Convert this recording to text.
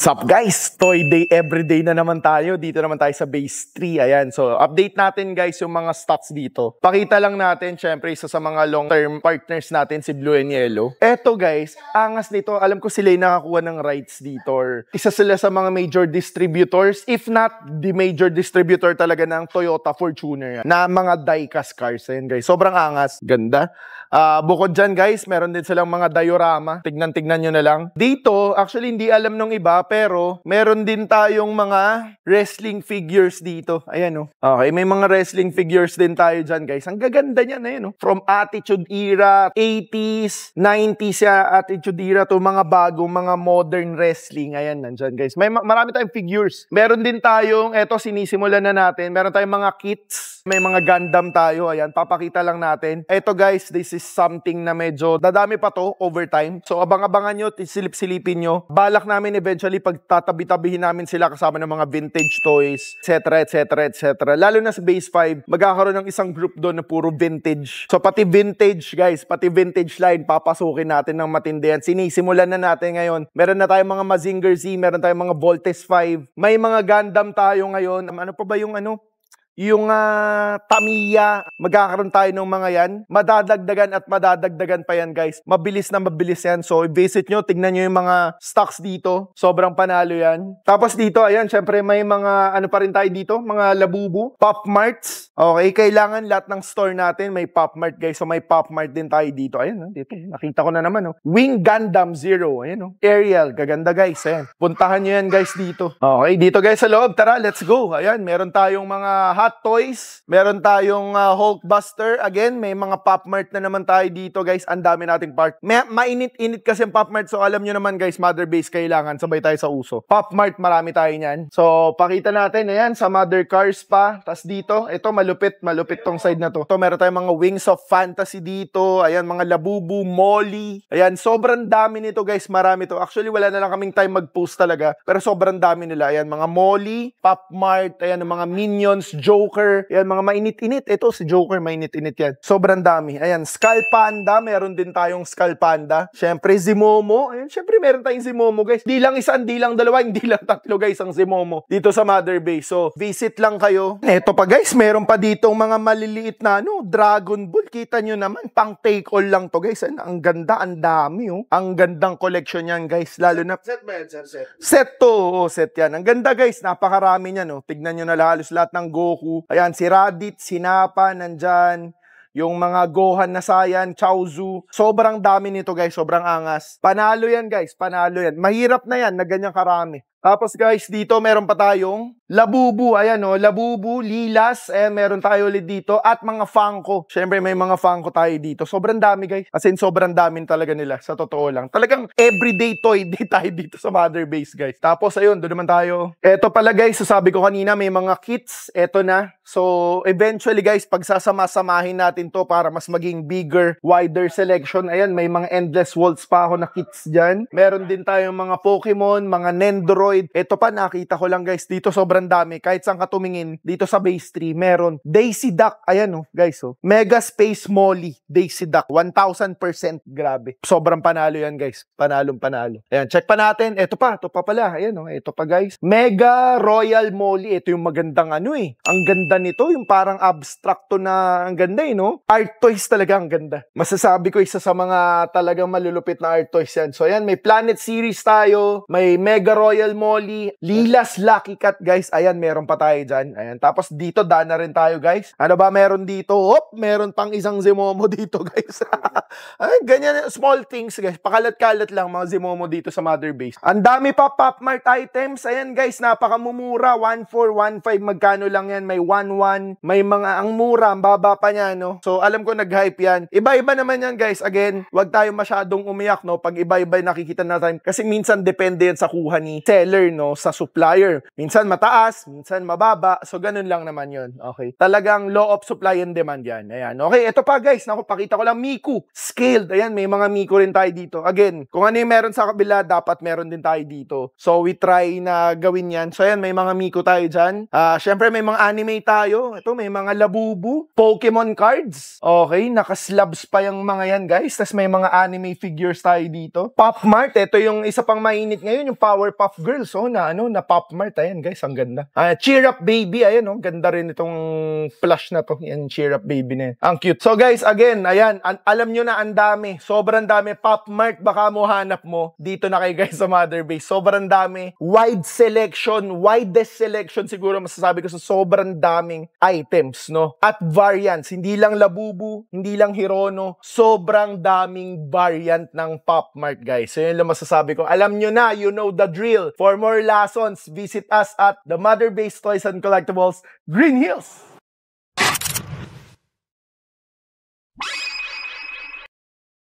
Sup guys, Toy Day everyday na naman tayo. Dito naman tayo sa base 3. Ayan, so update natin guys yung mga stocks dito. Pakita lang natin, syempre, isa sa mga long-term partners natin, si Blue and Yellow. Eto guys, angas nito. Alam ko sila yung nakakuha ng rights dito. Or isa sila sa mga major distributors, if not the major distributor talaga ng Toyota Fortuner yan, na mga diecast cars. Ayan guys, sobrang angas. Ganda. Uh, bukod dyan guys, meron din silang mga diorama. Tignan-tignan nyo na lang. Dito, actually hindi alam nung iba, pero meron din tayong mga wrestling figures dito. Ayan, oh. Okay, may mga wrestling figures din tayo dyan, guys. Ang gaganda niyan, ayan, oh. From Attitude Era, 80s, 90s siya, Attitude Era, to mga bagong, mga modern wrestling. Ayan, nandyan, guys. May marami tayong figures. Meron din tayong, eto, sinisimulan na natin. Meron tayong mga kits. May mga Gundam tayo. Ayan, papakita lang natin. Eto, guys, this is something na medyo dadami pa to over time. So, abang-abangan nyo, silip-silipin nyo. Balak namin eventually pagtatabi-tabihin namin sila kasama ng mga vintage toys, etc., etc., etc. Lalo na sa Base 5, magkakaroon ng isang group doon na puro vintage. So pati vintage, guys, pati vintage line, papasukin natin ng matindihan. Sinisimulan na natin ngayon. Meron na tayong mga Mazinger Z, meron tayong mga Voltes 5. May mga Gundam tayo ngayon. Ano pa ba yung ano? Yung uh, ah, Tamiya, magkakaroon tayo ng mga yan. Madadagdagan at madadagdagan pa yan guys. Mabilis na mabilis yan. So visit nyo, tignan nyo yung mga stocks dito. Sobrang panalo yan. Tapos dito, ayan, syempre may mga ano pa rin tayo dito, mga labubu, pop marts. Okay, kailangan lahat ng store natin may pop mart guys. So may pop mart din tayo dito. Ayan, dito, nakita ko na naman. Oh. Wing Gundam Zero. Ayan, oh. Ariel, gaganda guys. Ayan. Puntahan nyo yan guys dito. Okay, dito guys sa loob. Tara, let's go. Ayan, meron tayong mga hot Hot Toys. Meron tayong uh, Hulkbuster. Again, may mga Pop Mart na naman tayo dito, guys. Ang dami nating part. May, mainit-init kasi ang Pop Mart. So, alam nyo naman, guys, Mother Base kailangan. Sabay tayo sa uso. Pop Mart, marami tayo niyan. So, pakita natin. Ayan, sa Mother Cars pa. Tapos dito, ito malupit. Malupit tong side na to. Ito, meron tayong mga Wings of Fantasy dito. Ayan, mga Labubu, Molly. Ayan, sobrang dami nito, guys. Marami to. Actually, wala na lang kaming time mag-post talaga. Pero sobrang dami nila. Ayan, mga Molly, Pop Mart, ayan, mga Minions, Joy Joker. Yan, mga mainit-init. Ito si Joker, mainit-init yan. Sobrang dami. Ayan, Skull Panda. Meron din tayong Skull Panda. Siyempre, si Momo. Ayan, siyempre, meron tayong si Momo, guys. Di lang isa, di lang dalawa, hindi lang tatlo, guys, ang si Momo. Dito sa Mother Bay. So, visit lang kayo. Eto pa, guys. Meron pa dito mga maliliit na, ano, Dragon Ball. Kita nyo naman, pang take all lang to, guys. Ayan, ang ganda, ang dami, oh. Ang gandang collection yan, guys. Lalo na... Set ba yan, sir? Set? Set to, oh, set yan. Ang ganda, guys. Napakarami niyan, oh. Tignan nyo na halos lahat ng Goku Goku. Ayan, si Raditz, si Napa, nandyan yung mga Gohan na Saiyan, Chaozu. Sobrang dami nito guys, sobrang angas. Panalo yan guys, panalo yan. Mahirap na yan na ganyang karami. Tapos guys, dito meron pa tayong labubu, ayan o, oh, labubu, lilas, eh meron tayo ulit dito, at mga fangko. Siyempre may mga fangko tayo dito. Sobrang dami guys, as in sobrang dami talaga nila, sa totoo lang. Talagang everyday toy day tayo dito sa mother base guys. Tapos ayun, doon naman tayo. Eto pala guys, sasabi ko kanina may mga kits, eto na. So eventually guys, pagsasama-samahin natin to para mas maging bigger, wider selection. Ayan, may mga endless walls pa ako na kits dyan. Meron din tayong mga Pokemon, mga Nendro Android. Ito pa, nakita ko lang guys, dito sobrang dami. Kahit saan ka tumingin, dito sa base 3, meron. Daisy Duck, ayan oh, guys oh. Mega Space Molly, Daisy Duck, 1,000%. Grabe. Sobrang panalo yan guys. Panalong panalo. Ayan, check pa natin. Ito pa, ito pa pala. Ayan oh, ito pa guys. Mega Royal Molly, ito yung magandang ano eh. Ang ganda nito, yung parang abstracto na ang ganda eh, no? Art toys talaga ang ganda. Masasabi ko isa sa mga talagang malulupit na art toys yan. So ayan, may Planet Series tayo, may Mega Royal Molly, Lilas Lucky Cat, guys. Ayan, meron pa tayo dyan. Ayan. Tapos dito, dana rin tayo, guys. Ano ba meron dito? Hop, meron pang isang Zemomo dito, guys. Ay, ganyan, small things guys. Pakalat-kalat lang mga Zimomo dito sa mother base. Ang dami pa Pop Mart items. Ayan guys, napakamumura. 1415 magkano lang yan. May 11, may mga ang mura, ang baba pa niya no. So alam ko nag-hype yan. Iba-iba naman yan guys. Again, wag tayo masyadong umiyak no pag iba-iba nakikita natin kasi minsan depende yan sa kuha ni seller no sa supplier. Minsan mataas, minsan mababa. So ganun lang naman 'yon. Okay. Talagang law of supply and demand yan. Ayan. Okay, ito pa guys. Nako, pakita ko lang Miku. Scaled. Ayan, may mga miko rin tayo dito. Again, kung ano yung meron sa kabila, dapat meron din tayo dito. So, we try na gawin yan. So, ayan, may mga miko tayo dyan. Uh, ah, Siyempre, may mga anime tayo. Ito, may mga labubu. Pokemon cards. Okay, nakaslabs pa yung mga yan, guys. Tapos may mga anime figures tayo dito. Pop Mart, ito yung isa pang mainit ngayon, yung Powerpuff Girls. Oh, na ano, na Pop Mart. Ayan, guys, ang ganda. Uh, Cheer Up Baby, ayan, oh, ganda rin itong plush na to. Yan, Cheer Up Baby na yan. Ang cute. So, guys, again, ayan, alam nyo na na ang dami. Sobrang dami. Pop Mart, baka mo hanap mo. Dito na kay guys sa Mother Base. Sobrang dami. Wide selection, widest selection siguro masasabi ko sa sobrang daming items, no? At variants. Hindi lang Labubu, hindi lang Hirono. Sobrang daming variant ng Pop Mart, guys. So yun lang masasabi ko. Alam nyo na, you know the drill. For more lessons, visit us at the Mother Base Toys and Collectibles, Green Hills!